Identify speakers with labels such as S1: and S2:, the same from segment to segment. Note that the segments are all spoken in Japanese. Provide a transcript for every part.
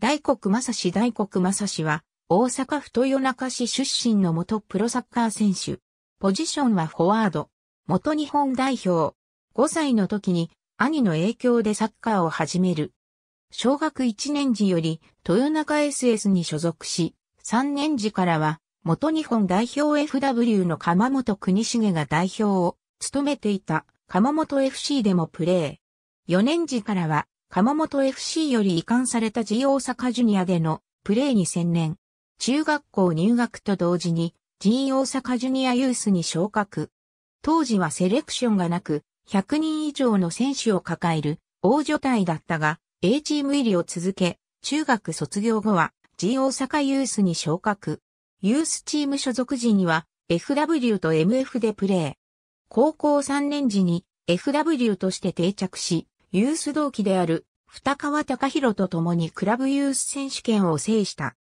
S1: 大黒正史大黒正史は、大阪府豊中市出身の元プロサッカー選手。ポジションはフォワード。元日本代表。5歳の時に兄の影響でサッカーを始める。小学1年時より豊中 SS に所属し、3年時からは元日本代表 FW の鎌本国重が代表を務めていた鎌本 FC でもプレー。4年時からは鎌本 FC より移管された G 大阪ジュニアでのプレーに専念。中学校入学と同時に G 大阪ジュニアユースに昇格。当時はセレクションがなく、100人以上の選手を抱える大所帯だったが、A チーム入りを続け、中学卒業後は G 大阪ユースに昇格。ユースチーム所属時には FW と MF でプレー。高校3年時に FW として定着し、ユース同期である二川隆弘と共にクラブユース選手権を制した。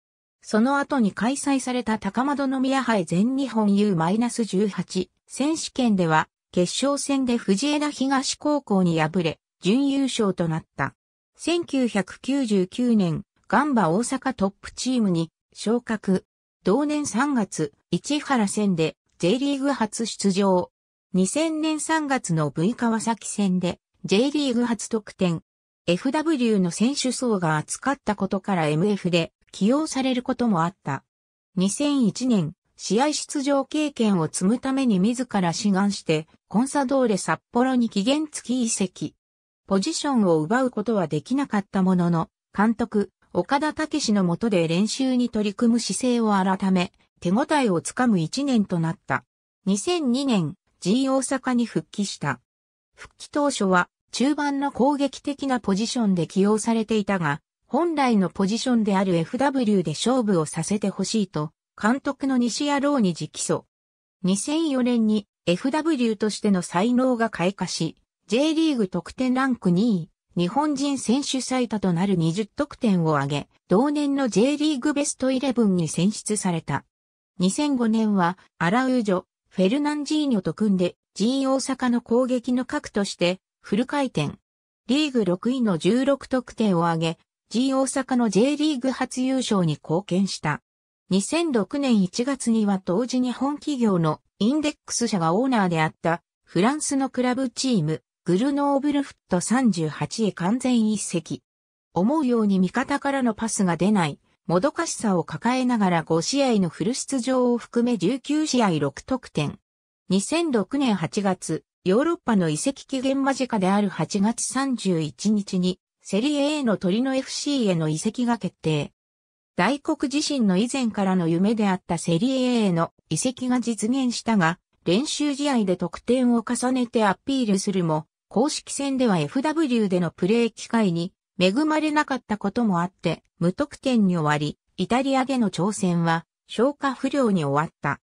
S1: その後に開催された高円宮杯全日本 U-18 選手権では、決勝戦で藤枝東高校に敗れ、準優勝となった。1999年、ガンバ大阪トップチームに昇格。同年3月、市原戦で J リーグ初出場。2000年3月の V 川崎戦で J リーグ初得点。FW の選手層が厚かったことから MF で起用されることもあった。2001年、試合出場経験を積むために自ら志願して、コンサドーレ札幌に期限付き移籍。ポジションを奪うことはできなかったものの、監督、岡田武史の下で練習に取り組む姿勢を改め、手応えをつかむ一年となった。2002年、G 大阪に復帰した。復帰当初は中盤の攻撃的なポジションで起用されていたが、本来のポジションである FW で勝負をさせてほしいと、監督の西野郎に直訴。2004年に FW としての才能が開花し、J リーグ得点ランク2位、日本人選手最多となる20得点を挙げ、同年の J リーグベスト11に選出された。2005年は、アラウージョ、フェルナンジーニョと組んで、G 大阪の攻撃の核として、フル回転。リーグ6位の16得点を挙げ、G 大阪の J リーグ初優勝に貢献した。2006年1月には当時日本企業のインデックス社がオーナーであったフランスのクラブチームグルノーブルフット38へ完全一席。思うように味方からのパスが出ないもどかしさを抱えながら5試合のフル出場を含め19試合6得点。2006年8月、ヨーロッパの移籍期限間近である8月31日に、セリエ A の鳥の FC への移籍が決定。大国自身の以前からの夢であったセリエ A への移籍が実現したが、練習試合で得点を重ねてアピールするも、公式戦では FW でのプレー機会に恵まれなかったこともあって、無得点に終わり、イタリアでの挑戦は消化不良に終わった。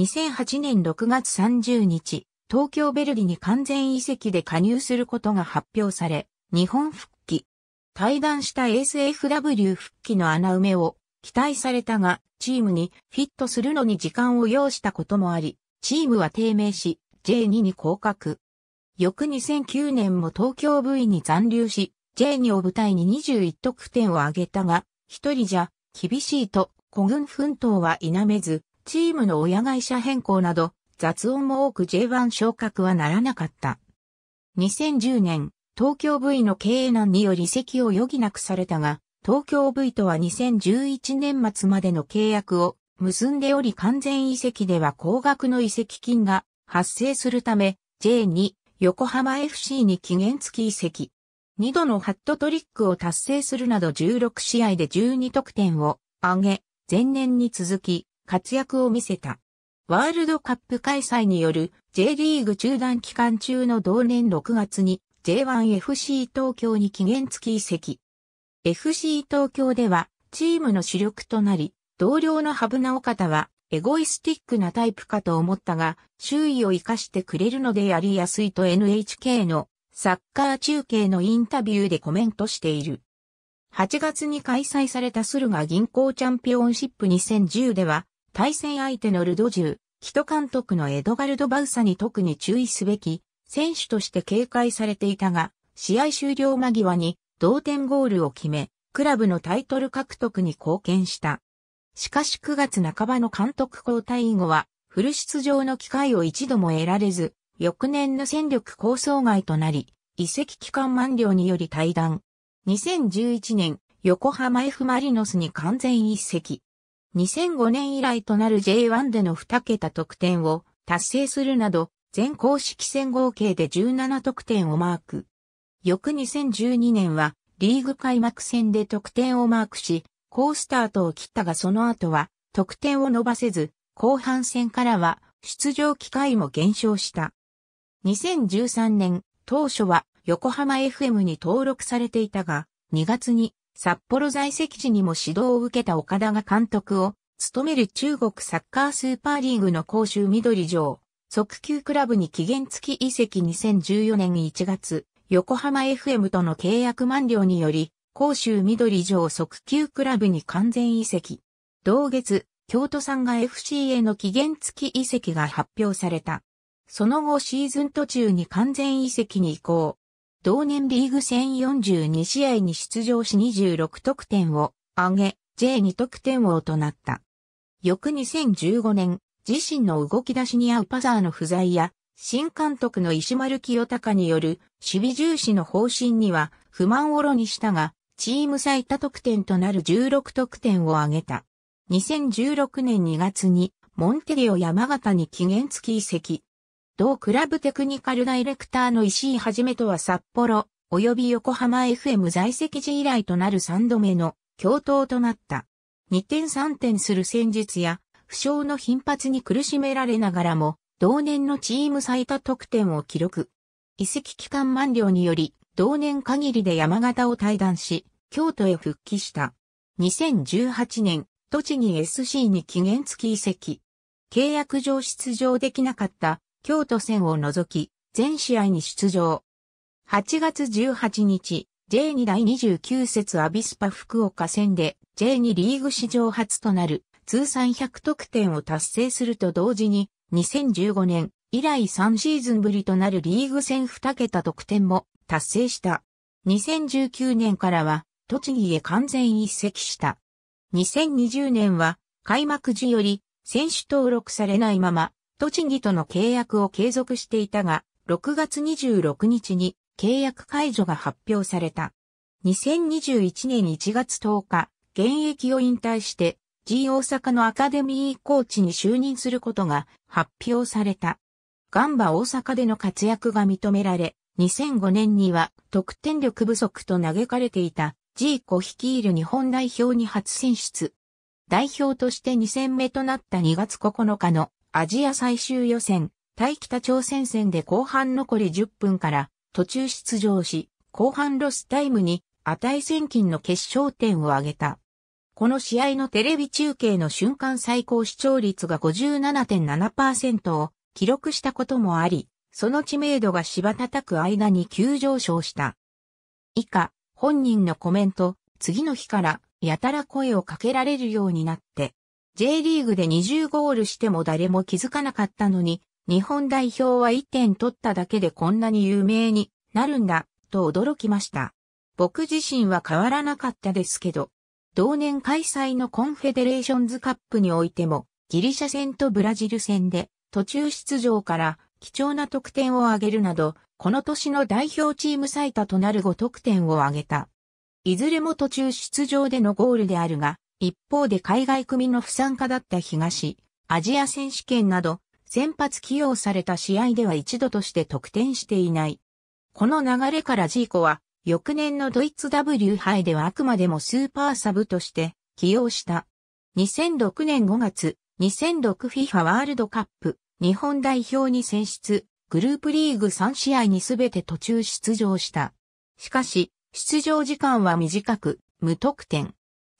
S1: 2008年6月30日、東京ベルリに完全移籍で加入することが発表され、日本復帰。対談した s f w 復帰の穴埋めを期待されたが、チームにフィットするのに時間を要したこともあり、チームは低迷し、J2 に降格。翌2009年も東京 V に残留し、J2 を舞台に21得点を挙げたが、一人じゃ厳しいと、古軍奮闘は否めず、チームの親会社変更など、雑音も多く J1 昇格はならなかった。2010年、東京 V の経営難により席を余儀なくされたが、東京 V とは2011年末までの契約を結んでおり完全移籍では高額の移籍金が発生するため J2 横浜 FC に期限付き移籍。2度のハットトリックを達成するなど16試合で12得点を上げ、前年に続き活躍を見せた。ワールドカップ開催による J リーグ中断期間中の同年6月に J1FC 東京に期限付き移籍。FC 東京ではチームの主力となり、同僚のハブナオカタはエゴイスティックなタイプかと思ったが、周囲を活かしてくれるのでやりやすいと NHK のサッカー中継のインタビューでコメントしている。8月に開催された駿河銀行チャンピオンシップ2010では、対戦相手のルドジュ、キト監督のエドガルド・バウサに特に注意すべき選手として警戒されていたが、試合終了間際に同点ゴールを決め、クラブのタイトル獲得に貢献した。しかし9月半ばの監督交代以後は、フル出場の機会を一度も得られず、翌年の戦力構想外となり、移籍期間満了により退団。2011年、横浜 F・ マリノスに完全一席。2005年以来となる J1 での2桁得点を達成するなど、全公式戦合計で17得点をマーク。翌2012年はリーグ開幕戦で得点をマークし、好スタートを切ったがその後は得点を伸ばせず、後半戦からは出場機会も減少した。2013年、当初は横浜 FM に登録されていたが、2月に札幌在籍時にも指導を受けた岡田が監督を務める中国サッカースーパーリーグの甲州緑城、即球クラブに期限付き移籍2014年1月、横浜 FM との契約満了により、甲州緑城即球クラブに完全移籍。同月、京都産が FC への期限付き移籍が発表された。その後シーズン途中に完全移籍に移行。同年リーグ戦42試合に出場し26得点を上げ、J2 得点王となった。翌2015年、自身の動き出しに合うパザーの不在や、新監督の石丸清隆による守備重視の方針には不満をろにしたが、チーム最多得点となる16得点を挙げた。2016年2月にモンテリオ山形に期限付き移籍。同クラブテクニカルダイレクターの石井はじめとは札幌、及び横浜 FM 在籍時以来となる3度目の共闘となった。2点3点する戦術や、負傷の頻発に苦しめられながらも、同年のチーム最多得点を記録。移籍期間満了により、同年限りで山形を退団し、京都へ復帰した。2018年、栃木 SC に期限付き移籍。契約上出場できなかった京都戦を除き、全試合に出場。8月18日、J2 第29節アビスパ福岡戦で J2 リーグ史上初となる通算100得点を達成すると同時に2015年以来3シーズンぶりとなるリーグ戦2桁得点も達成した。2019年からは栃木へ完全移籍した。2020年は開幕時より選手登録されないまま栃木との契約を継続していたが、6月26日に契約解除が発表された。2021年1月10日、現役を引退して、G 大阪のアカデミーコーチに就任することが発表された。ガンバ大阪での活躍が認められ、2005年には得点力不足と嘆かれていた G 子率いる日本代表に初選出。代表として2戦目となった2月9日のアジア最終予選、対北朝鮮戦で後半残り10分から途中出場し、後半ロスタイムに値千金の決勝点を挙げた。この試合のテレビ中継の瞬間最高視聴率が57.7%を記録したこともあり、その知名度が芝叩く間に急上昇した。以下、本人のコメント、次の日からやたら声をかけられるようになって、J リーグで20ゴールしても誰も気づかなかったのに、日本代表は1点取っただけでこんなに有名になるんだ、と驚きました。僕自身は変わらなかったですけど、同年開催のコンフェデレーションズカップにおいても、ギリシャ戦とブラジル戦で、途中出場から貴重な得点を挙げるなど、この年の代表チーム最多となる5得点を挙げた。いずれも途中出場でのゴールであるが、一方で海外組の不参加だった東、アジア選手権など、先発起用された試合では一度として得点していない。この流れからジーコは、翌年のドイツ W 杯ではあくまでもスーパーサブとして起用した。2006年5月、2006FIFA ワールドカップ日本代表に選出、グループリーグ3試合にすべて途中出場した。しかし、出場時間は短く、無得点。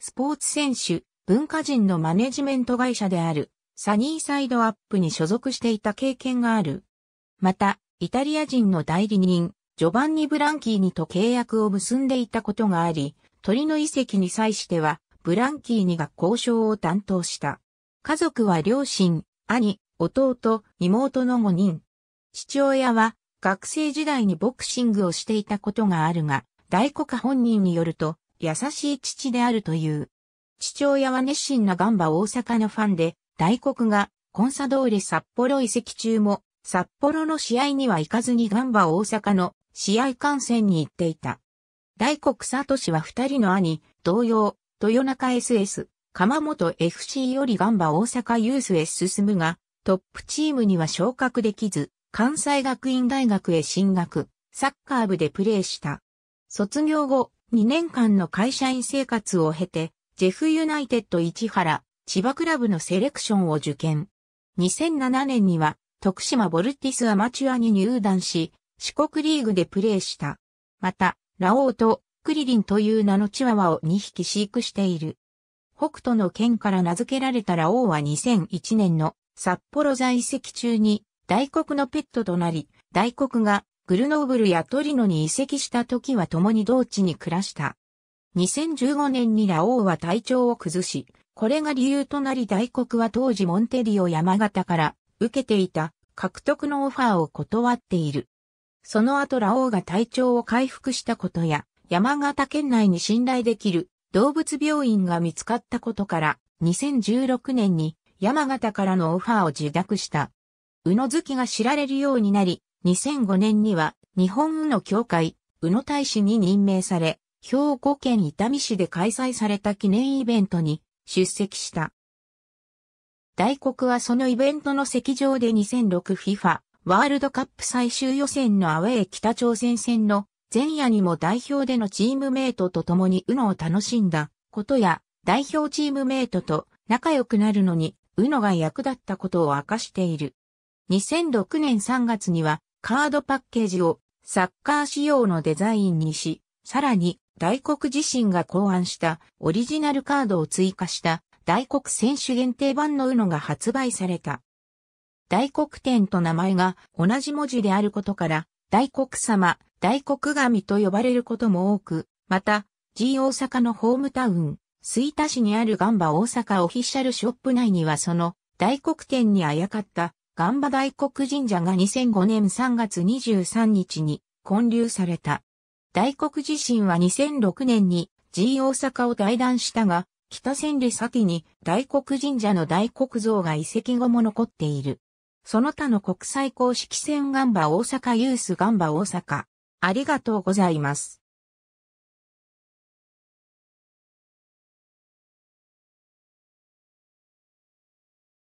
S1: スポーツ選手、文化人のマネジメント会社である、サニーサイドアップに所属していた経験がある。また、イタリア人の代理人、ジョバンニ・ブランキーニと契約を結んでいたことがあり、鳥の遺跡に際しては、ブランキーニが交渉を担当した。家族は両親、兄、弟、妹の5人。父親は学生時代にボクシングをしていたことがあるが、大古家本人によると、優しい父であるという。父親は熱心なガンバ大阪のファンで、大国がコンサドーレ札幌移籍中も、札幌の試合には行かずにガンバ大阪の試合観戦に行っていた。大国黒聡は二人の兄、同様、豊中 SS、鎌本 FC よりガンバ大阪ユースへ進むが、トップチームには昇格できず、関西学院大学へ進学、サッカー部でプレーした。卒業後、2年間の会社員生活を経て、ジェフユナイテッド市原、千葉クラブのセレクションを受験。2007年には、徳島ボルティスアマチュアに入団し、四国リーグでプレーした。また、ラオウとクリリンという名のチワワを2匹飼育している。北斗の県から名付けられたラオウは2001年の札幌在籍中に大黒のペットとなり、大黒がグルノーブルやトリノに移籍した時は共に同地に暮らした。2015年にラオウは体調を崩し、これが理由となり大黒は当時モンテディオ山形から受けていた獲得のオファーを断っている。その後ラオウが体調を回復したことや、山形県内に信頼できる動物病院が見つかったことから、2016年に山形からのオファーを受諾した。宇野月が知られるようになり、2005年には日本宇野協会、宇野大使に任命され、兵庫県伊丹市で開催された記念イベントに出席した。大国はそのイベントの席上で 2006FIFA ワールドカップ最終予選のアウェー北朝鮮戦の前夜にも代表でのチームメイトと共に UNO を楽しんだことや代表チームメイトと仲良くなるのに UNO が役立ったことを明かしている。2006年3月にはカードパッケージをサッカー仕様のデザインにし、さらに大国自身が考案したオリジナルカードを追加した大国選手限定版の UNO が発売された。大黒天と名前が同じ文字であることから、大黒様、大黒神と呼ばれることも多く、また、G 大阪のホームタウン、吹田市にあるガンバ大阪オフィシャルショップ内にはその大黒天にあやかったガンバ大黒神社が2005年3月23日に建立された。大黒自身は2006年に G 大阪を退団したが、北千里先に大黒神社の大黒像が遺跡後も残っている。その他の国際公式戦ガンバ大阪ユースガンバ大阪。ありがとうございます。